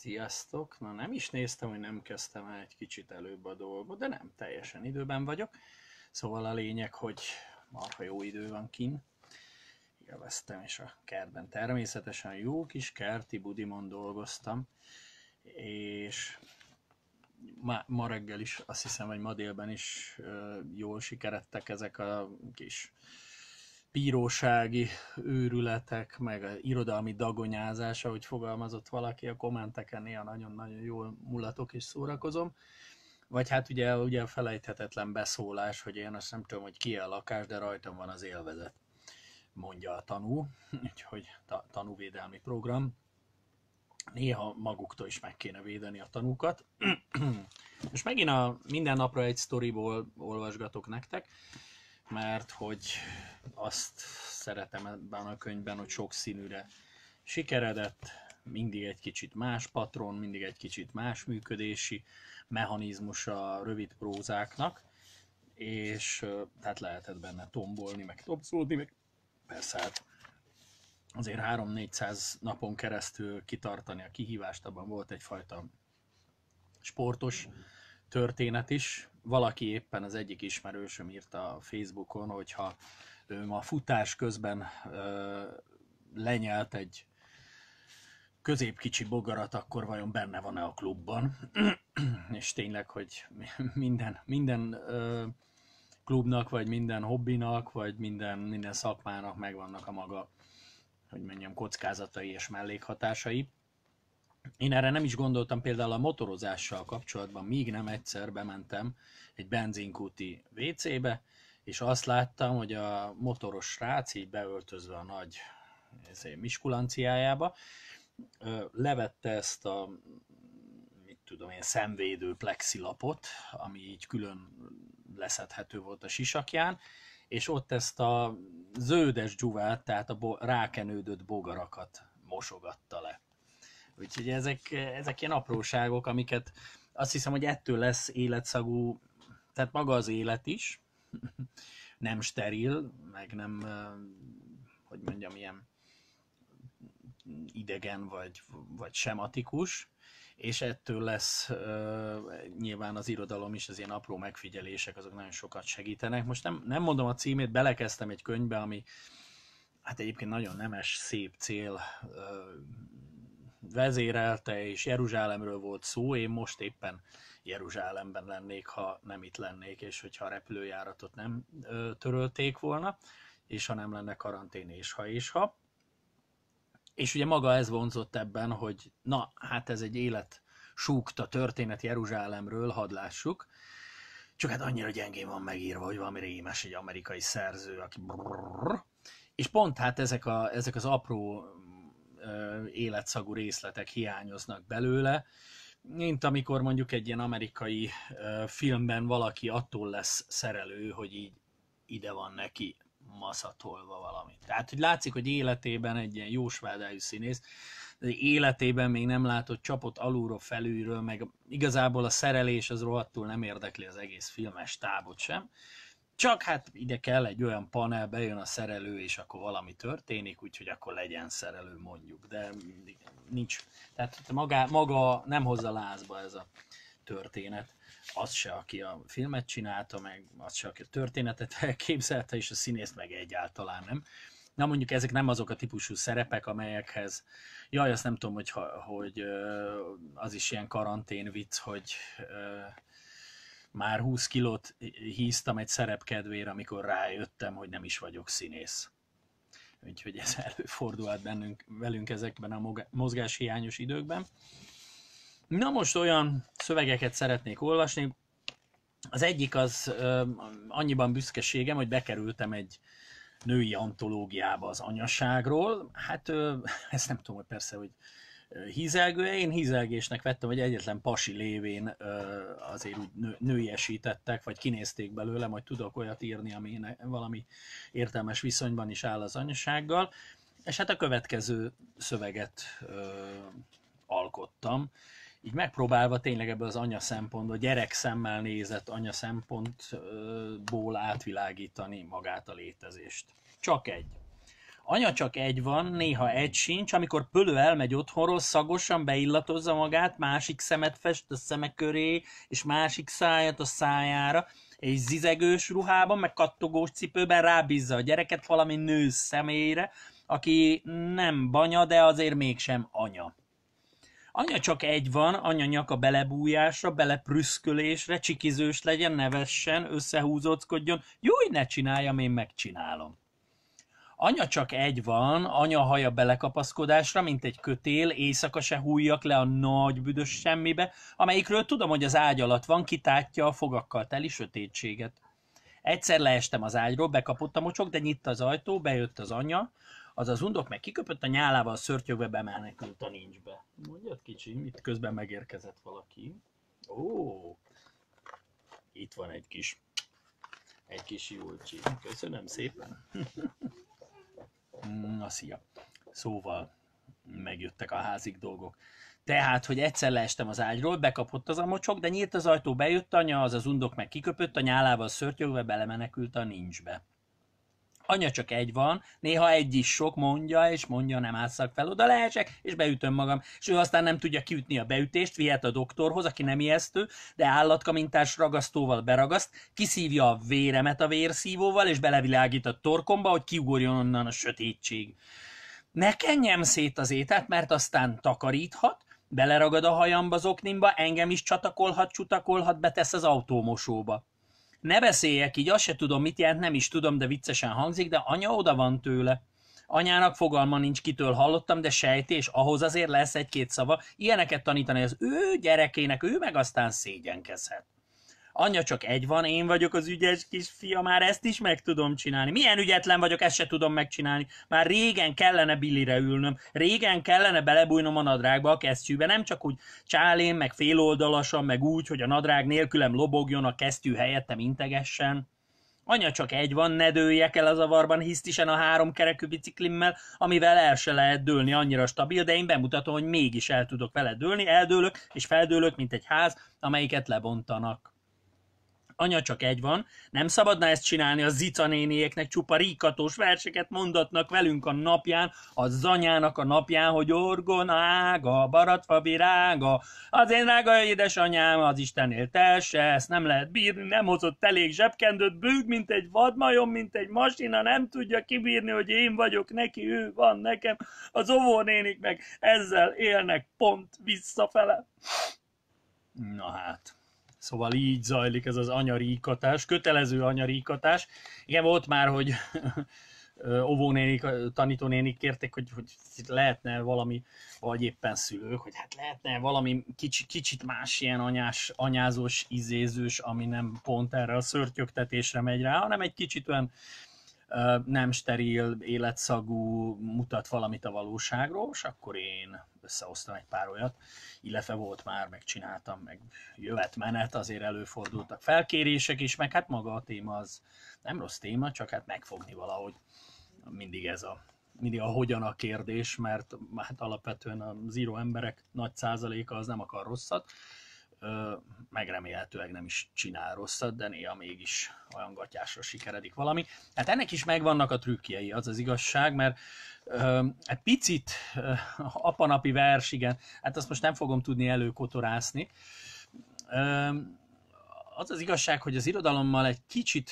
Sziasztok! Na nem is néztem, hogy nem kezdtem el egy kicsit előbb a dolgot, de nem, teljesen időben vagyok. Szóval a lényeg, hogy marha jó idő van kin. Élveztem, és a kertben természetesen jó kis kerti budimon dolgoztam, és ma, ma reggel is, azt hiszem, vagy ma délben is jól sikerettek ezek a kis bírósági őrületek, meg a irodalmi dagonyázás, ahogy fogalmazott valaki, a kommenteken néha nagyon-nagyon jól mulatok és szórakozom. Vagy hát ugye, ugye a felejthetetlen beszólás, hogy én azt nem tudom, hogy ki a lakás, de rajtam van az élvezet, mondja a tanú, úgyhogy ta, tanúvédelmi program. Néha maguktól is meg kéne védeni a tanúkat. És megint a minden napra egy sztoriból olvasgatok nektek, mert hogy azt szeretem ebben a könyvben, hogy sok színűre sikeredett, mindig egy kicsit más patron, mindig egy kicsit más működési mechanizmus a rövid prózáknak, és tehát lehetett benne tombolni, meg topszódni, meg persze hát azért 3-400 napon keresztül kitartani a kihívást, abban volt egyfajta sportos történet is. Valaki éppen az egyik ismerősöm írta a Facebookon, hogyha a futás közben lenyelt egy középkicsi bogarat, akkor vajon benne van-e a klubban? és tényleg, hogy minden, minden ö, klubnak, vagy minden hobbinak, vagy minden, minden szakmának megvannak a maga, hogy mondjam, kockázatai és mellékhatásai. Én erre nem is gondoltam, például a motorozással kapcsolatban még nem egyszer bementem egy benzinkúti WC-be, és azt láttam, hogy a motoros srác így beöltözve a nagy izé, miskulanciájába, levette ezt a mit tudom én, szemvédő plexilapot, ami így külön leszedhető volt a sisakján, és ott ezt a zöldes dzsuvát, tehát a rákenődött bogarakat mosogatta le. Úgyhogy ezek, ezek ilyen apróságok, amiket azt hiszem, hogy ettől lesz életszagú, tehát maga az élet is, nem steril, meg nem, hogy mondjam, ilyen idegen vagy, vagy sematikus, és ettől lesz nyilván az irodalom is, az ilyen apró megfigyelések, azok nagyon sokat segítenek. Most nem, nem mondom a címét, belekezdtem egy könyvbe, ami hát egyébként nagyon nemes, szép cél vezérelte, és Jeruzsálemről volt szó, én most éppen Jeruzsálemben lennék, ha nem itt lennék, és hogyha a repülőjáratot nem ö, törölték volna, és ha nem lenne karantén, és ha és ha. És ugye maga ez vonzott ebben, hogy na, hát ez egy élet súgta történet Jeruzsálemről, hadd lássuk. Csak hát annyira gyengén van megírva, hogy valami rémes egy amerikai szerző, aki brrrr. És pont hát ezek, a, ezek az apró ö, életszagú részletek hiányoznak belőle, mint amikor mondjuk egy ilyen amerikai filmben valaki attól lesz szerelő, hogy így ide van neki maszatolva valami. Tehát, hogy látszik, hogy életében egy ilyen jósvádájú színész, de életében még nem látott csapot alulról, felülről, meg igazából a szerelés az rohadtul nem érdekli az egész filmes tábot sem. Csak hát ide kell egy olyan panel, bejön a szerelő, és akkor valami történik, úgyhogy akkor legyen szerelő mondjuk, de nincs. Tehát maga, maga nem hozza lázba ez a történet. Az se, aki a filmet csinálta, meg az se, aki a történetet elképzelte, és a színész meg egyáltalán nem. Na mondjuk ezek nem azok a típusú szerepek, amelyekhez, jaj, azt nem tudom, hogy, hogy az is ilyen karantén vicc, hogy már 20 kilót híztam egy szerep kedvére, amikor rájöttem, hogy nem is vagyok színész. Úgyhogy ez előfordulhat bennünk, velünk ezekben a mozgáshiányos időkben. Na most olyan szövegeket szeretnék olvasni. Az egyik az annyiban büszkeségem, hogy bekerültem egy női antológiába az anyaságról. Hát ezt nem tudom, hogy persze, hogy hízelgő, én hízelgésnek vettem, hogy egyetlen pasi lévén azért úgy nő, nőiesítettek, vagy kinézték belőle, majd tudok olyat írni, ami valami értelmes viszonyban is áll az anyasággal. És hát a következő szöveget ö, alkottam, így megpróbálva tényleg ebből az anya szempontból, gyerek szemmel nézett anya szempontból átvilágítani magát a létezést. Csak egy. Anya csak egy van, néha egy sincs, amikor Pölő elmegy otthonról, szagosan beillatozza magát, másik szemet fest a szeme köré, és másik száját a szájára, és zizegős ruhában, meg kattogós cipőben rábízza a gyereket valami nő személyre, aki nem banya, de azért mégsem anya. Anya csak egy van, anya nyaka belebújásra, beleprüszkölésre, csikizős legyen, nevessen, jó, hogy ne csináljam, én megcsinálom. Anya csak egy van, anya haja belekapaszkodásra, mint egy kötél, éjszaka se hújjak le a nagy büdös semmibe, amelyikről tudom, hogy az ágy alatt van, kitátja a fogakkal teli sötétséget. Egyszer leestem az ágyról, bekapott a mocsok, de nyitta az ajtó, bejött az anya, az az undok meg kiköpött a nyálával, a szörtyögve bemenekült a nincsbe. Mondjad kicsi, itt közben megérkezett valaki. Ó, itt van egy kis, egy kis júlcsi. Köszönöm szépen. Mm, na szia. Szóval megjöttek a házik dolgok. Tehát, hogy egyszer leestem az ágyról, bekapott az a mocsok, de nyílt az ajtó, bejött anya, az az undok meg kiköpött, a nyálával szörtyögve belemenekült a nincsbe. Anya csak egy van, néha egy is sok mondja, és mondja, nem állszak fel, oda leesek, és beütöm magam. És ő aztán nem tudja kiütni a beütést, vihet a doktorhoz, aki nem ijesztő, de állatkamintás ragasztóval beragaszt, kiszívja a véremet a vérszívóval, és belevilágít a torkomba, hogy kiugorjon onnan a sötétség. Ne kenjem szét az ételt, mert aztán takaríthat, beleragad a hajamba zoknimba, engem is csatakolhat, csutakolhat, betesz az autómosóba ne beszéljek így, azt se tudom, mit jelent, nem is tudom, de viccesen hangzik, de anya oda van tőle. Anyának fogalma nincs, kitől hallottam, de sejtés, ahhoz azért lesz egy-két szava. Ilyeneket tanítani az ő gyerekének, ő meg aztán szégyenkezhet. Anya csak egy van, én vagyok az ügyes kisfia, már ezt is meg tudom csinálni. Milyen ügyetlen vagyok, ezt se tudom megcsinálni. Már régen kellene bilire ülnöm, régen kellene belebújnom a nadrágba a kesztyűbe, nem csak úgy csálén, meg féloldalasan, meg úgy, hogy a nadrág nélkülem lobogjon, a kesztyű helyettem integessen. Anya csak egy van, ne dőljek el az avarban hisztisen a három kerekű biciklimmel, amivel el se lehet dőlni, annyira stabil, de én bemutatom, hogy mégis el tudok vele dőlni, eldőlök és feldőlök, mint egy ház, amelyiket lebontanak. Anya csak egy van, nem szabadna ezt csinálni a Zica nénieknek, csupa ríkatós verseket mondatnak velünk a napján, a zanyának a napján, hogy orgon ága, baratva virága, az én ága édesanyám, az Istenért telse, ezt nem lehet bírni, nem hozott elég zsebkendőt, bűg, mint egy vadmajom, mint egy masina, nem tudja kibírni, hogy én vagyok neki, ő van nekem, az óvónénik meg ezzel élnek pont visszafele. Na hát. Szóval így zajlik ez az anyaríkatás, kötelező anyaríkatás. Igen, volt már, hogy óvónénik, tanítónénik kérték, hogy, hogy lehetne valami, vagy éppen szülők, hogy hát lehetne valami kicsi, kicsit más ilyen anyás, anyázós, izézős, ami nem pont erre a szörtyöktetésre megy rá, hanem egy kicsit olyan nem steril, életszagú, mutat valamit a valóságról, és akkor én összehoztam egy pár olyat, illetve volt már, megcsináltam, meg jövet menet, azért előfordultak felkérések is, meg hát maga a téma az nem rossz téma, csak hát megfogni valahogy mindig ez a mindig a hogyan a kérdés, mert hát alapvetően az író emberek nagy százaléka az nem akar rosszat, megremélhetőleg nem is csinál rosszat, de néha mégis olyan gatyásra sikeredik valami. Hát ennek is megvannak a trükkjei, az az igazság, mert egy hát picit apanapi vers, igen, hát azt most nem fogom tudni előkotorászni. az az igazság, hogy az irodalommal egy kicsit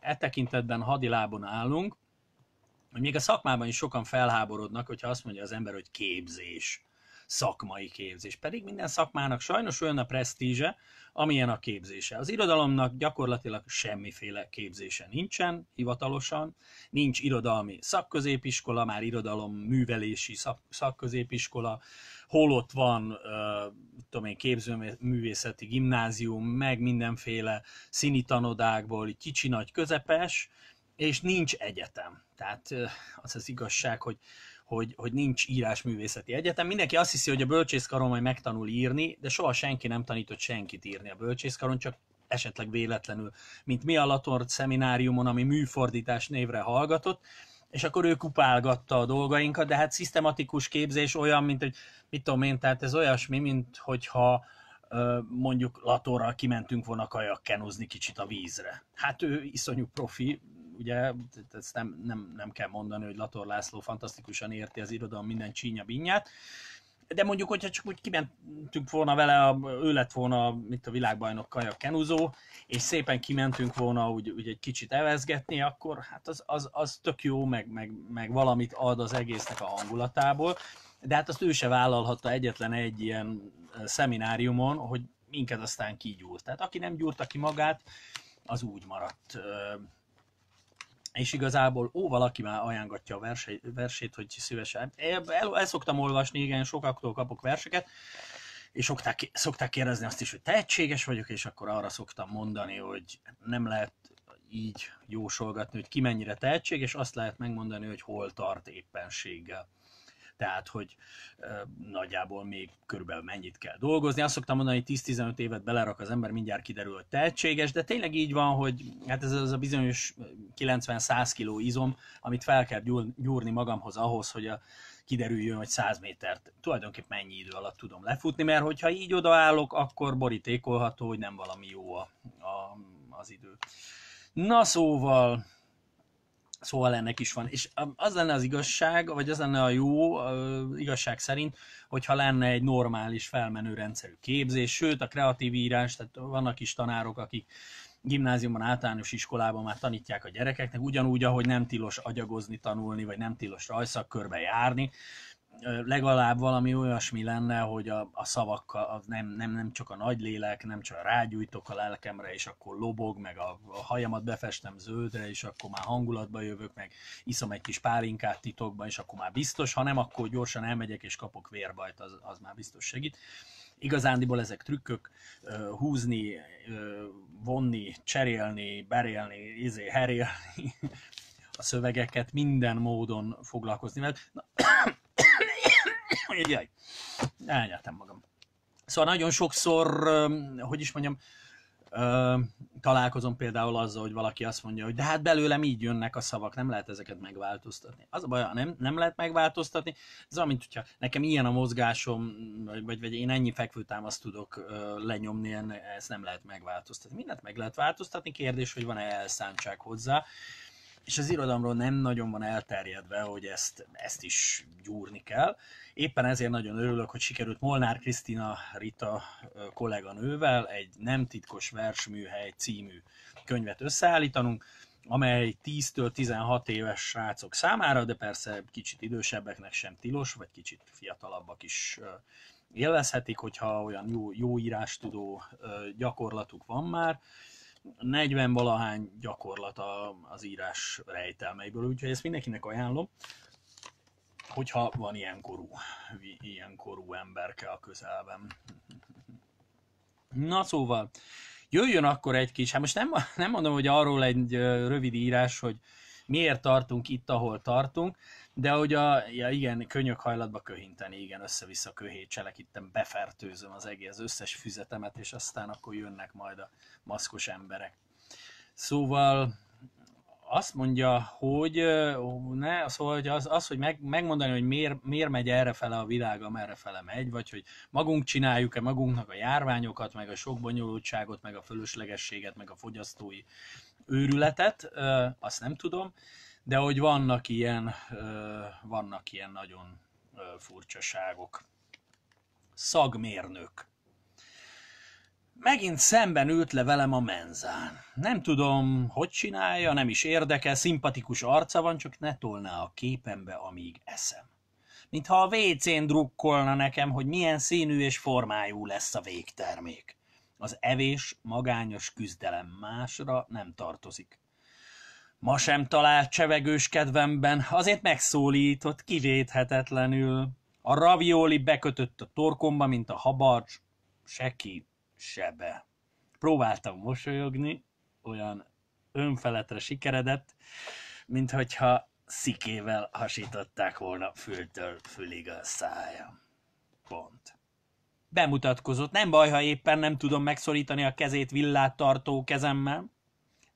e tekintetben hadilábon állunk, hogy még a szakmában is sokan felháborodnak, hogyha azt mondja az ember, hogy képzés szakmai képzés. Pedig minden szakmának sajnos olyan a presztízse, amilyen a képzése. Az irodalomnak gyakorlatilag semmiféle képzése nincsen hivatalosan, nincs irodalmi szakközépiskola, már irodalom művelési szak, szakközépiskola, hol ott van, uh, tudom én, képzőművészeti gimnázium, meg mindenféle színi tanodákból, kicsi, nagy, közepes, és nincs egyetem. Tehát az az igazság, hogy hogy, hogy nincs írásművészeti egyetem. Mindenki azt hiszi, hogy a bölcsészkaron majd megtanul írni, de soha senki nem tanított senkit írni a bölcsészkaron, csak esetleg véletlenül, mint mi a Latort szemináriumon, ami műfordítás névre hallgatott, és akkor ő kupálgatta a dolgainkat, de hát szisztematikus képzés olyan, mint hogy, mit tudom én, tehát ez olyasmi, mint hogyha mondjuk Latorral kimentünk volna kajakkenúzni kicsit a vízre. Hát ő iszonyú profi, ugye ezt nem, nem, nem kell mondani, hogy Lator László fantasztikusan érti az irodalom minden csínya binyát, de mondjuk, hogyha csak úgy kimentünk volna vele, a, ő lett volna mint a világbajnok kajak kenuzó, és szépen kimentünk volna úgy, úgy egy kicsit evezgetni, akkor hát az, az, az tök jó, meg, meg, meg valamit ad az egésznek a hangulatából, de hát azt ő se vállalhatta egyetlen egy ilyen szemináriumon, hogy minket aztán kigyúrt. Tehát aki nem gyúrta ki magát, az úgy maradt és igazából ó, valaki már ajánlatja a versét, versét hogy szívesen. El, el, el szoktam olvasni, igen, sokaktól kapok verseket, és szokták, szokták kérdezni azt is, hogy tehetséges vagyok, és akkor arra szoktam mondani, hogy nem lehet így jósolgatni, hogy ki mennyire tehetséges, azt lehet megmondani, hogy hol tart éppenséggel tehát hogy nagyjából még körülbelül mennyit kell dolgozni. Azt szoktam mondani, hogy 10-15 évet belerak az ember, mindjárt kiderül, hogy tehetséges, de tényleg így van, hogy hát ez az a bizonyos 90-100 kiló izom, amit fel kell gyúrni magamhoz ahhoz, hogy a kiderüljön, hogy 100 métert tulajdonképpen mennyi idő alatt tudom lefutni, mert hogyha így odaállok, akkor borítékolható, hogy nem valami jó a, a, az idő. Na szóval, Szóval ennek is van. És um, az lenne az igazság, vagy az lenne a jó uh, igazság szerint, hogyha lenne egy normális felmenő rendszerű képzés, sőt a kreatív írás, tehát vannak is tanárok, akik gimnáziumban, általános iskolában már tanítják a gyerekeknek, ugyanúgy, ahogy nem tilos agyagozni, tanulni, vagy nem tilos rajszakkörbe járni, legalább valami olyasmi lenne, hogy a, a szavakkal, az nem, nem, nem csak a nagy lélek, nem csak rágyújtok a lelkemre, és akkor lobog, meg a, a hajamat befestem zöldre, és akkor már hangulatba jövök, meg iszom egy kis pálinkát titokban, és akkor már biztos, ha nem, akkor gyorsan elmegyek, és kapok vérbajt, az, az már biztos segít. Igazándiból ezek trükkök, húzni, vonni, cserélni, berélni, izé, herélni, a szövegeket minden módon foglalkozni, mert na, Jaj, elnyertem magam. Szóval nagyon sokszor, hogy is mondjam, találkozom például azzal, hogy valaki azt mondja, hogy de hát belőlem így jönnek a szavak, nem lehet ezeket megváltoztatni. Az a baj, nem, nem lehet megváltoztatni, ez olyan, mint hogyha nekem ilyen a mozgásom, vagy, vagy én ennyi fekvőtámaszt tudok lenyomni, ezt nem lehet megváltoztatni. Mindent meg lehet változtatni, kérdés, hogy van-e elszántság hozzá és az irodalomról nem nagyon van elterjedve, hogy ezt, ezt is gyúrni kell. Éppen ezért nagyon örülök, hogy sikerült Molnár Krisztina Rita kolléganővel egy nem titkos versműhely című könyvet összeállítanunk, amely 10-től 16 éves srácok számára, de persze kicsit idősebbeknek sem tilos, vagy kicsit fiatalabbak is élvezhetik, hogyha olyan jó, jó írás tudó gyakorlatuk van már, 40 valahány gyakorlata az írás rejtelmeiből, úgyhogy ezt mindenkinek ajánlom, hogyha van ilyen korú, ilyen korú emberke a közelben. Na szóval, jöjjön akkor egy kis, hát most nem, nem mondom, hogy arról egy rövid írás, hogy miért tartunk itt, ahol tartunk, de hogy a, ja igen, könyök hajlatba köhinteni, igen, össze-vissza köhécselek, itt befertőzöm az egész összes füzetemet, és aztán akkor jönnek majd a maszkos emberek. Szóval azt mondja, hogy ne, szóval hogy az, az, hogy meg, megmondani, hogy miért, miért megy errefele a világ, fele megy, vagy hogy magunk csináljuk-e magunknak a járványokat, meg a sok bonyolultságot, meg a fölöslegességet, meg a fogyasztói őrületet, azt nem tudom, de hogy vannak ilyen, vannak ilyen nagyon furcsaságok. Szagmérnök. Megint szemben ült le velem a menzán. Nem tudom, hogy csinálja, nem is érdekel, szimpatikus arca van, csak ne tolná a képembe, amíg eszem. Mintha a WC-n drukkolna nekem, hogy milyen színű és formájú lesz a végtermék. Az evés magányos küzdelem másra nem tartozik. Ma sem talált csevegős kedvemben, azért megszólított, kivéthetetlenül. A ravioli bekötött a torkomba, mint a habarcs, seki sebe. Próbáltam mosolyogni, olyan önfeletre sikeredett, mint szikével hasították volna fültől fülig a szájam bemutatkozott. Nem baj, ha éppen nem tudom megszorítani a kezét villát tartó kezemmel.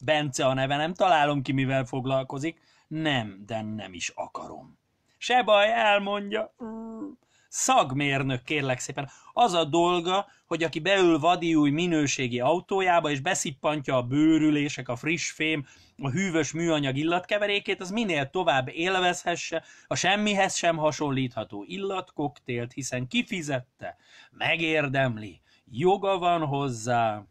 Bence a neve, nem találom ki, mivel foglalkozik. Nem, de nem is akarom. Se baj, elmondja. Mm szagmérnök kérlek szépen. Az a dolga, hogy aki beül vadi új minőségi autójába, és beszippantja a bőrülések, a friss fém, a hűvös műanyag illatkeverékét, az minél tovább élvezhesse a semmihez sem hasonlítható illatkoktélt, hiszen kifizette, megérdemli, joga van hozzá,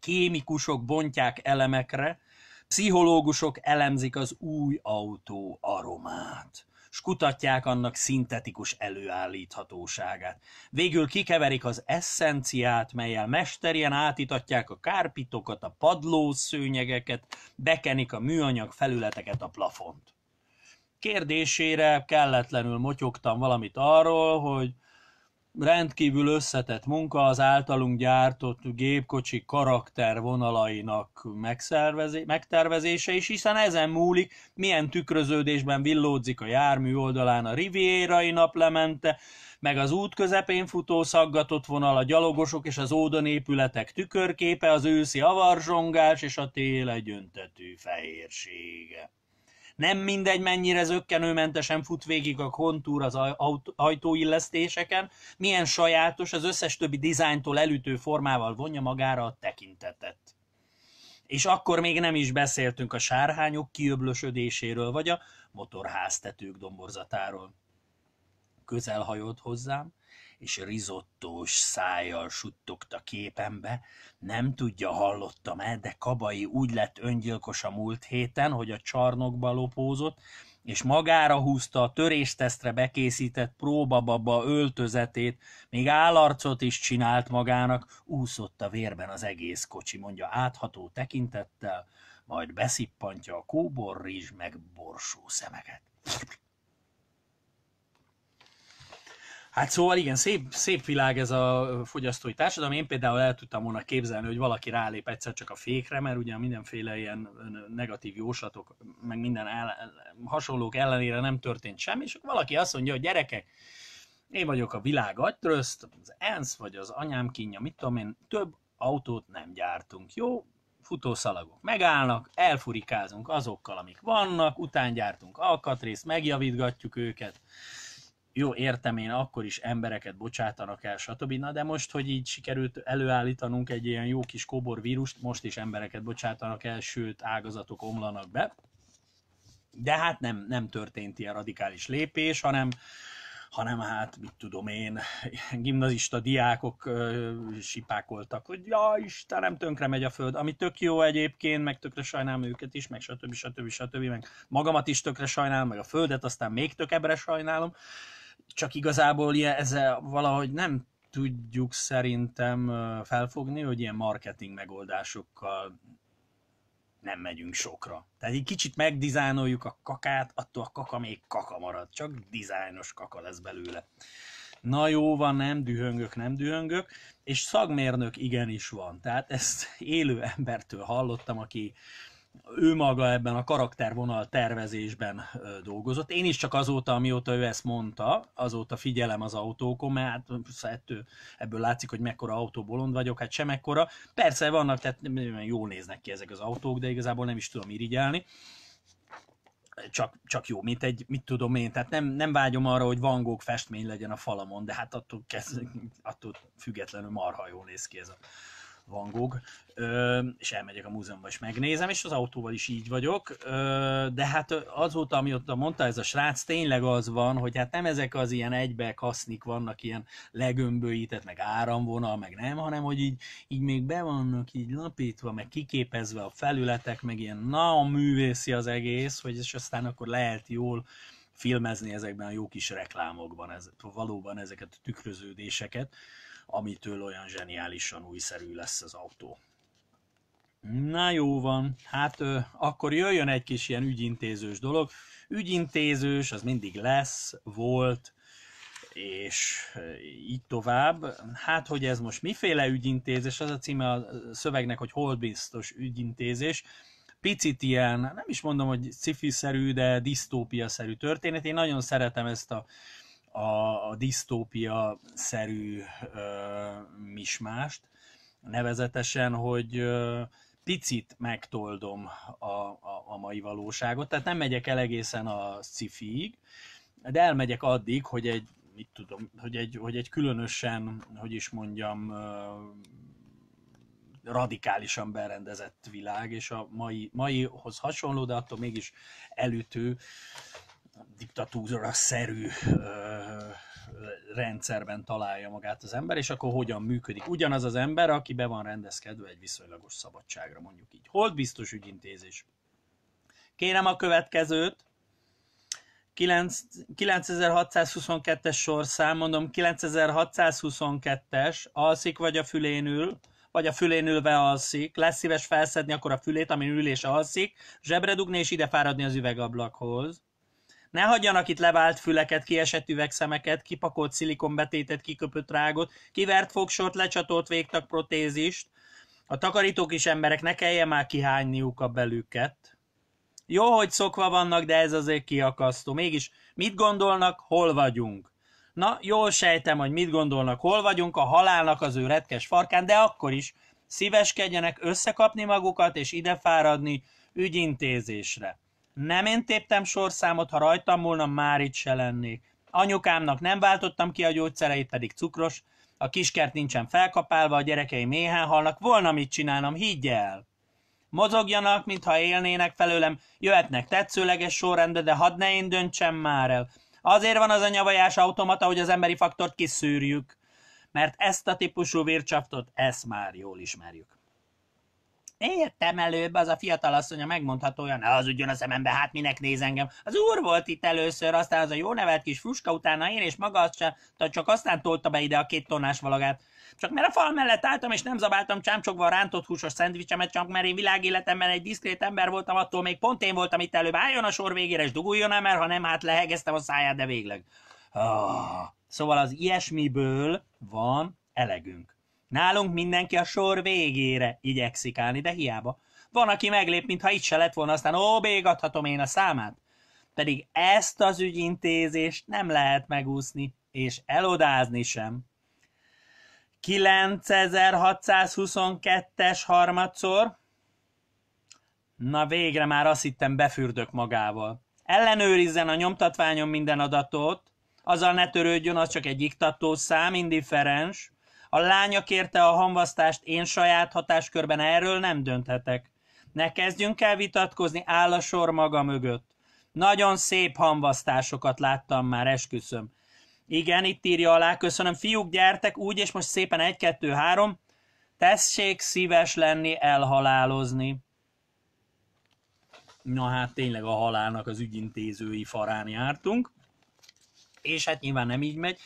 kémikusok bontják elemekre, pszichológusok elemzik az új autó aromát s kutatják annak szintetikus előállíthatóságát. Végül kikeverik az eszenciát, melyel mesterien átitatják a kárpitokat, a padlószőnyegeket, bekenik a műanyag felületeket, a plafont. Kérdésére kelletlenül motyogtam valamit arról, hogy rendkívül összetett munka az általunk gyártott gépkocsi karaktervonalainak megtervezése is, hiszen ezen múlik, milyen tükröződésben villódzik a jármű oldalán a rivierai naplemente, meg az út közepén futó szaggatott vonal, a gyalogosok és az ódonépületek tükörképe, az őszi avarzsongás és a tél egyöntetű fehérsége nem mindegy, mennyire zöggenőmentesen fut végig a kontúr az ajtóillesztéseken, milyen sajátos, az összes többi dizájntól elütő formával vonja magára a tekintetet. És akkor még nem is beszéltünk a sárhányok kiöblösödéséről, vagy a motorháztetők domborzatáról. Közel hajolt hozzám, és rizottós szájjal suttogta képembe. Nem tudja, hallottam-e, de Kabai úgy lett öngyilkos a múlt héten, hogy a csarnokba lopózott, és magára húzta a töréstesztre bekészített próbababa öltözetét, még állarcot is csinált magának, úszott a vérben az egész kocsi, mondja átható tekintettel, majd beszippantja a kóbor rizs meg borsó szemeket. Hát szóval igen, szép, szép világ ez a fogyasztói társadalom. Én például el tudtam volna képzelni, hogy valaki rálép egyszer csak a fékre, mert ugye mindenféle ilyen negatív jóslatok, meg minden el, hasonlók ellenére nem történt semmi, és valaki azt mondja, hogy gyerekek, én vagyok a világ agyrözt, az ENSZ vagy az anyám kínja, mit tudom én, több autót nem gyártunk, jó? Futószalagok megállnak, elfurikázunk azokkal, amik vannak, után gyártunk alkatrészt, megjavítgatjuk őket, jó, értem én, akkor is embereket bocsátanak el, stb. Na, de most, hogy így sikerült előállítanunk egy ilyen jó kis kóbor vírust, most is embereket bocsátanak el, sőt, ágazatok omlanak be. De hát nem, nem történt ilyen radikális lépés, hanem hanem hát, mit tudom én, gimnazista diákok ö, sipákoltak, hogy ja, Istenem, tönkre megy a föld, ami tök jó egyébként, meg tökre sajnálom őket is, meg stb. stb. stb. stb. meg magamat is tökre sajnálom, meg a földet aztán még tökebbre sajnálom, csak igazából ilyen, ezzel valahogy nem tudjuk szerintem felfogni, hogy ilyen marketing megoldásokkal nem megyünk sokra. Tehát egy kicsit megdizájnoljuk a kakát, attól a kaka még kaka marad, csak dizájnos kaka lesz belőle. Na jó van, nem dühöngök, nem dühöngök, és szagmérnök igenis van. Tehát ezt élő embertől hallottam, aki ő maga ebben a karaktervonal tervezésben dolgozott. Én is csak azóta, amióta ő ezt mondta, azóta figyelem az autókon, mert hát ebből látszik, hogy mekkora autóbolond vagyok, hát sem ekkora. Persze vannak, tehát jól néznek ki ezek az autók, de igazából nem is tudom irigyelni csak, csak jó, mint egy, mit tudom én, tehát nem, nem vágyom arra, hogy Van Gogh festmény legyen a falamon, de hát attól, kezd, attól függetlenül marha jól néz ki ez a van Gogh, és elmegyek a múzeumban és megnézem, és az autóval is így vagyok, de hát azóta, ott mondta ez a srác, tényleg az van, hogy hát nem ezek az ilyen egybe kasznik vannak, ilyen legömbölyített, meg áramvonal, meg nem, hanem hogy így, így még be vannak így lapítva, meg kiképezve a felületek, meg ilyen na a művészi az egész, hogy és aztán akkor lehet jól filmezni ezekben a jó kis reklámokban, ez, valóban ezeket a tükröződéseket amitől olyan zseniálisan újszerű lesz az autó. Na jó van, hát ö, akkor jöjjön egy kis ilyen ügyintézős dolog. Ügyintézős, az mindig lesz, volt, és így tovább. Hát, hogy ez most miféle ügyintézés, az a címe a szövegnek, hogy holbiztos ügyintézés. Picit ilyen, nem is mondom, hogy cifiszerű, de disztópia-szerű történet. Én nagyon szeretem ezt a a, a disztópia-szerű ö, mismást, nevezetesen, hogy ö, picit megtoldom a, a, a mai valóságot, tehát nem megyek el egészen a sci de elmegyek addig, hogy egy, mit tudom, hogy egy, hogy egy különösen, hogy is mondjam, ö, radikálisan berendezett világ, és a mai, maihoz hasonló, de attól mégis elütő diktatúra-szerű rendszerben találja magát az ember, és akkor hogyan működik ugyanaz az ember, aki be van rendezkedve egy viszonylagos szabadságra, mondjuk így. Hold biztos ügyintézés. Kérem a következőt. 9622-es sorszám, mondom 9622-es, alszik vagy a fülén ül, vagy a fülén ülve alszik, lesz szíves felszedni akkor a fülét, amin ülés alszik, zsebre dugni és ide fáradni az üvegablakhoz. Ne hagyjanak itt levált füleket, kiesett üvegszemeket, kipakolt szilikonbetétet, kiköpött rágot, kivert fogsort, lecsatolt végtag protézist. A takarítók is emberek, ne kelljen már kihányniuk a belüket. Jó, hogy szokva vannak, de ez azért kiakasztó. Mégis mit gondolnak, hol vagyunk? Na, jól sejtem, hogy mit gondolnak, hol vagyunk, a halálnak az ő retkes farkán, de akkor is szíveskedjenek összekapni magukat és ide fáradni ügyintézésre. Nem én téptem sorszámot, ha rajtam volna, már itt se lennék. Anyukámnak nem váltottam ki a gyógyszereit, pedig cukros. A kiskert nincsen felkapálva, a gyerekei méhen halnak, volna mit csinálnom, higgy el! Mozogjanak, mintha élnének felőlem, jöhetnek tetszőleges sorrendbe, de hadd ne én döntsem már el. Azért van az a nyavajás automata, hogy az emberi faktort kiszűrjük. Mert ezt a típusú vércsaptot, ezt már jól ismerjük. Értem előbb, az a fiatal asszonya olyan, ne ugyan a szemembe, hát minek néz engem. Az úr volt itt először, aztán az a jó nevelt kis fruska utána én, és maga azt sem, csak aztán tolta be ide a két tonnás valagát. Csak mert a fal mellett álltam, és nem zabáltam csámcsogva a rántott húsos szendvicsemet, csak mert én világéletemben egy diszkrét ember voltam, attól még pont én voltam itt előbb. Álljon a sor végére, és duguljon el, mert ha nem, hát lehegeztem a száját, de végleg. Ah. Szóval az ilyesmiből van elegünk. Nálunk mindenki a sor végére igyekszik állni, de hiába. Van, aki meglép, mintha itt se lett volna, aztán ó, én a számát. Pedig ezt az ügyintézést nem lehet megúszni, és elodázni sem. 9622-es harmadszor. Na végre már azt hittem befürdök magával. Ellenőrizzen a nyomtatványon minden adatot, azzal ne törődjön, az csak egy iktató szám, indiferens. A lánya kérte a hamvasztást, én saját hatáskörben erről nem dönthetek. Ne kezdjünk el vitatkozni, áll a sor maga mögött. Nagyon szép hamvasztásokat láttam már, esküszöm. Igen, itt írja alá, köszönöm. Fiúk, gyertek úgy, és most szépen egy, kettő, három. Tessék szíves lenni, elhalálozni. Na hát tényleg a halálnak az ügyintézői farán jártunk. És hát nyilván nem így megy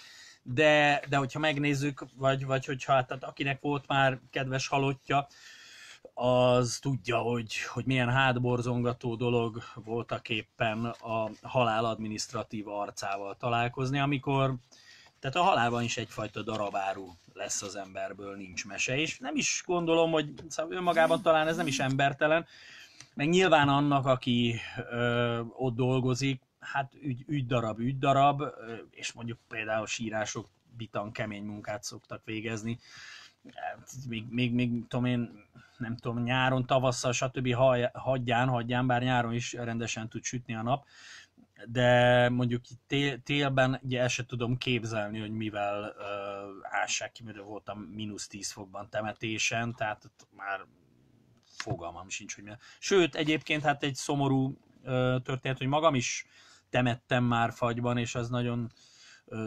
de, de hogyha megnézzük, vagy, vagy hogyha tehát akinek volt már kedves halottja, az tudja, hogy, hogy milyen hátborzongató dolog voltak éppen a halál administratív arcával találkozni, amikor tehát a halálban is egyfajta darabáru lesz az emberből, nincs mese, és nem is gondolom, hogy szóval önmagában talán ez nem is embertelen, meg nyilván annak, aki ö, ott dolgozik, hát ügy, ügy darab, ügy darab, és mondjuk például sírások bitan kemény munkát szoktak végezni. Hát még, még, még tudom én, nem tudom, nyáron, tavasszal, stb. hagyján, hagyján, bár nyáron is rendesen tud sütni a nap, de mondjuk tél, télben ugye el sem tudom képzelni, hogy mivel uh, ássák ki, mert voltam mínusz 10 fokban temetésen, tehát ott már fogalmam sincs, hogy mi. Sőt, egyébként hát egy szomorú uh, történet, hogy magam is temettem már fagyban, és az nagyon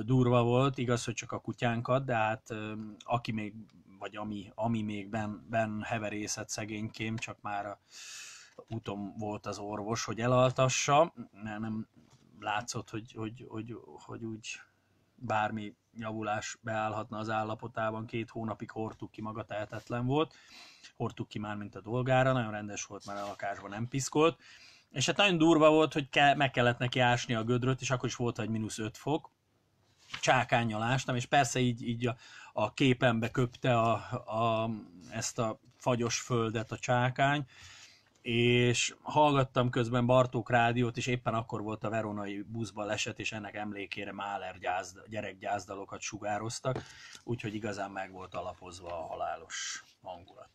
durva volt, igaz, hogy csak a kutyánkat, de hát aki még, vagy ami, ami még ben, ben heverészet szegénykém, csak már a úton volt az orvos, hogy elaltassa, mert nem látszott, hogy, hogy, hogy, hogy úgy bármi javulás beállhatna az állapotában, két hónapig hordtuk ki, maga tehetetlen volt, hordtuk ki már, mint a dolgára, nagyon rendes volt, mert a lakásban nem piszkolt, és hát nagyon durva volt, hogy ke- meg kellett neki ásni a gödröt, és akkor is volt egy mínusz 5 fok. Csákányjal ástam, és persze így, így a, a képenbe köpte a, a, ezt a fagyos földet a csákány, és hallgattam közben Bartók rádiót, és éppen akkor volt a veronai buszbaleset, és ennek emlékére Máler gyázd, gyerekgyázdalokat sugároztak, úgyhogy igazán meg volt alapozva a halálos hangulat.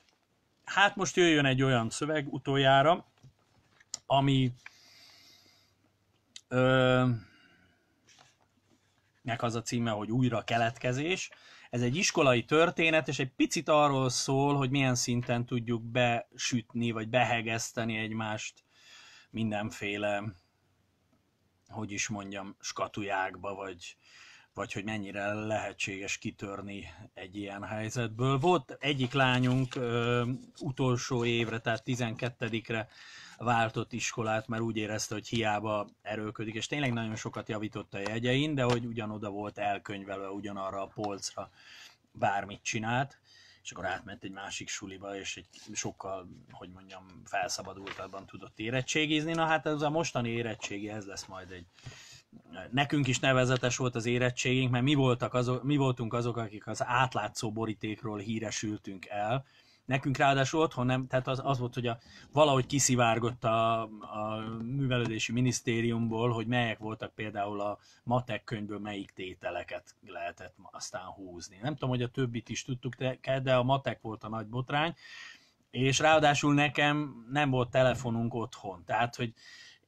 Hát most jöjjön egy olyan szöveg utoljára, ami ö, nek az a címe, hogy újra keletkezés. Ez egy iskolai történet, és egy picit arról szól, hogy milyen szinten tudjuk besütni, vagy behegeszteni egymást mindenféle, hogy is mondjam, skatujákba, vagy, vagy hogy mennyire lehetséges kitörni egy ilyen helyzetből. Volt egyik lányunk ö, utolsó évre, tehát 12-re váltott iskolát, mert úgy érezte, hogy hiába erőködik, és tényleg nagyon sokat javította a jegyein, de hogy ugyanoda volt elkönyvelve ugyanarra a polcra bármit csinált, és akkor átment egy másik suliba, és egy sokkal, hogy mondjam, felszabadultabban tudott érettségizni. Na hát ez a mostani érettségi, ez lesz majd egy, nekünk is nevezetes volt az érettségünk, mert mi, voltak azok, mi voltunk azok, akik az átlátszó borítékról híresültünk el, Nekünk ráadásul otthon nem, tehát az, az volt, hogy a, valahogy kiszivárgott a, a művelődési minisztériumból, hogy melyek voltak például a matek könyvből melyik tételeket lehetett aztán húzni. Nem tudom, hogy a többit is tudtuk, de a matek volt a nagy botrány, és ráadásul nekem nem volt telefonunk otthon, tehát hogy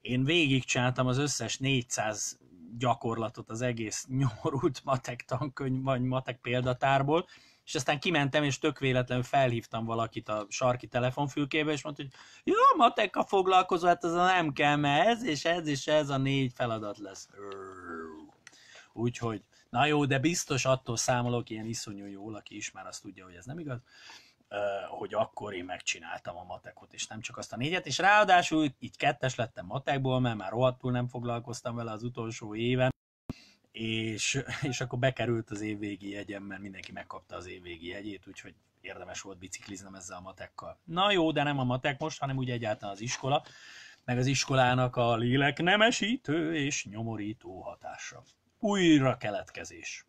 én végigcsináltam az összes 400 gyakorlatot az egész nyomorult matek tankönyv, vagy matek példatárból, és aztán kimentem, és tök véletlenül felhívtam valakit a sarki telefonfülkébe, és mondta, hogy jó, matekkal foglalkozó, hát az nem kell, mert ez és ez és ez a négy feladat lesz. Úgyhogy, na jó, de biztos attól számolok ilyen iszonyú jól, aki ismer, azt tudja, hogy ez nem igaz hogy akkor én megcsináltam a matekot, és nem csak azt a négyet, és ráadásul így kettes lettem matekból, mert már rohadtul nem foglalkoztam vele az utolsó éven, és, és akkor bekerült az évvégi jegyem, mert mindenki megkapta az évvégi jegyét, úgyhogy érdemes volt bicikliznem ezzel a matekkal. Na jó, de nem a matek most, hanem úgy egyáltalán az iskola, meg az iskolának a lélek nemesítő és nyomorító hatása. Újra keletkezés.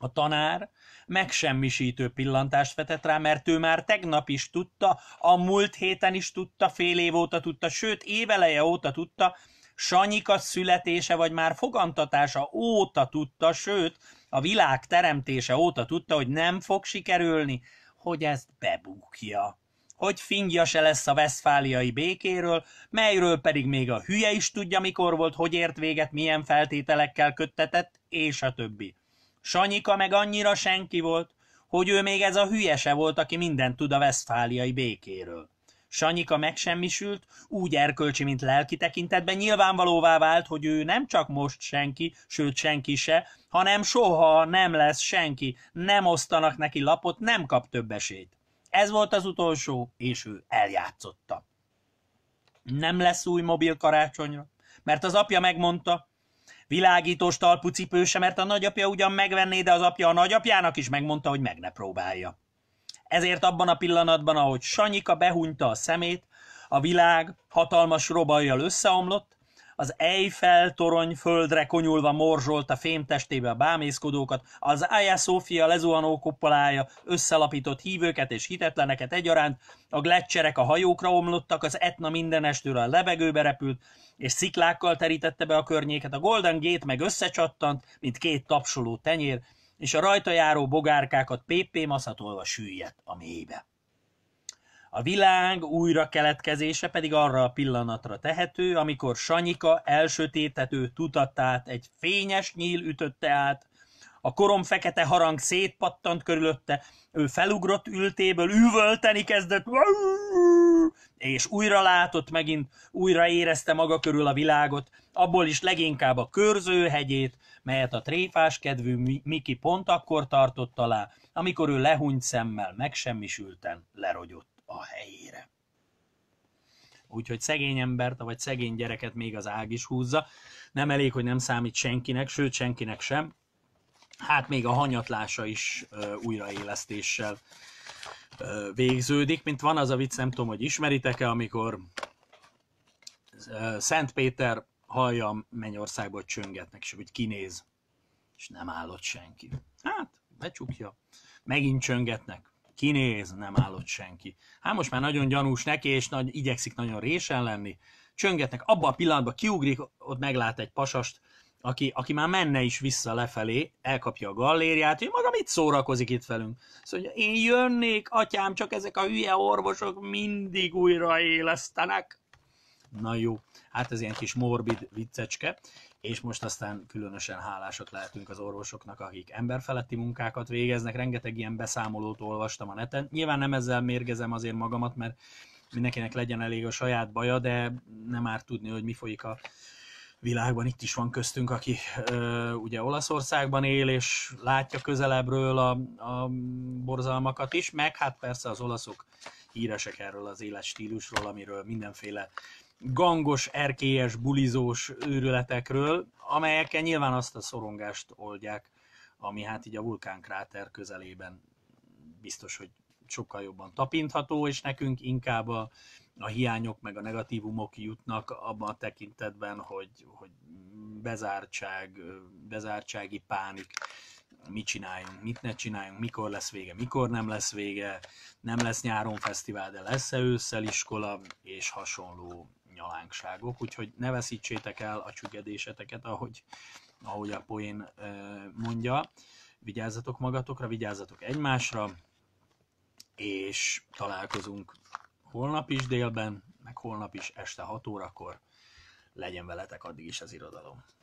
A tanár megsemmisítő pillantást vetett rá, mert ő már tegnap is tudta, a múlt héten is tudta, fél év óta tudta, sőt éveleje óta tudta, Sanyika születése vagy már fogantatása óta tudta, sőt, a világ teremtése óta tudta, hogy nem fog sikerülni, hogy ezt bebukja. Hogy fingja se lesz a veszfáliai békéről, melyről pedig még a hülye is tudja, mikor volt, hogy ért véget, milyen feltételekkel köttetett, és a többi. Sanyika meg annyira senki volt, hogy ő még ez a hülyese volt, aki mindent tud a veszfáliai békéről. Sanyika megsemmisült, úgy erkölcsi, mint lelki tekintetben nyilvánvalóvá vált, hogy ő nem csak most senki, sőt senki se, hanem soha nem lesz senki, nem osztanak neki lapot, nem kap több esélyt. Ez volt az utolsó, és ő eljátszotta. Nem lesz új mobil karácsonyra, mert az apja megmondta, világítós talpú cipőse, mert a nagyapja ugyan megvenné, de az apja a nagyapjának is megmondta, hogy meg ne próbálja. Ezért abban a pillanatban, ahogy Sanyika behunyta a szemét, a világ hatalmas robajjal összeomlott, az Eiffel torony földre konyulva morzsolt a fémtestébe a bámészkodókat, az Aya Sofia lezuhanó kuppolája összelapított hívőket és hitetleneket egyaránt, a gletszerek a hajókra omlottak, az Etna mindenestől a levegőbe repült, és sziklákkal terítette be a környéket, a Golden Gate meg összecsattant, mint két tapsoló tenyér, és a rajta járó bogárkákat péppé maszatolva süllyedt a mélybe. A világ újra keletkezése pedig arra a pillanatra tehető, amikor Sanyika elsötétető tutatát egy fényes nyíl ütötte át, a korom fekete harang szétpattant körülötte, ő felugrott ültéből, üvölteni kezdett, és újra látott megint, újra érezte maga körül a világot, abból is leginkább a körzőhegyét, melyet a tréfás kedvű Miki pont akkor tartott alá, amikor ő lehúnyt szemmel, megsemmisülten lerogyott a helyére. Úgyhogy szegény embert, vagy szegény gyereket még az ág is húzza. Nem elég, hogy nem számít senkinek, sőt senkinek sem. Hát még a hanyatlása is ö, újraélesztéssel ö, végződik, mint van az a vicc, nem tudom, hogy ismeritek-e, amikor Szent Péter mennyországba, hogy csöngetnek, és hogy kinéz, és nem állott senki. Hát, becsukja, megint csöngetnek, kinéz, nem állott senki. Hát most már nagyon gyanús neki, és nagy, igyekszik nagyon résen lenni. Csöngetnek, abban a pillanatban kiugrik, ott meglát egy pasast, aki, aki már menne is vissza lefelé, elkapja a gallériát, hogy maga mit szórakozik itt velünk. Szóval, hogy én jönnék, atyám, csak ezek a hülye orvosok mindig újra élesztenek. Na jó, hát ez ilyen kis morbid viccecske, és most aztán különösen hálásak lehetünk az orvosoknak, akik emberfeletti munkákat végeznek, rengeteg ilyen beszámolót olvastam a neten. Nyilván nem ezzel mérgezem azért magamat, mert mindenkinek legyen elég a saját baja, de nem árt tudni, hogy mi folyik a világban. Itt is van köztünk, aki ö, ugye Olaszországban él, és látja közelebbről a, a borzalmakat is, meg hát persze az olaszok híresek erről az életstílusról, amiről mindenféle gangos, erkélyes, bulizós őrületekről, amelyekkel nyilván azt a szorongást oldják, ami hát így a vulkánkráter közelében biztos, hogy sokkal jobban tapintható, és nekünk inkább a, a hiányok meg a negatívumok jutnak abban a tekintetben, hogy, hogy bezártság, bezártsági pánik, mit csináljunk, mit ne csináljunk, mikor lesz vége, mikor nem lesz vége, nem lesz nyáron fesztivál, de lesz-e ősszel iskola, és hasonló nyalánkságok, úgyhogy ne veszítsétek el a csüggedéseteket, ahogy, ahogy a poén mondja. Vigyázzatok magatokra, vigyázzatok egymásra, és találkozunk holnap is délben, meg holnap is este 6 órakor. Legyen veletek addig is az irodalom.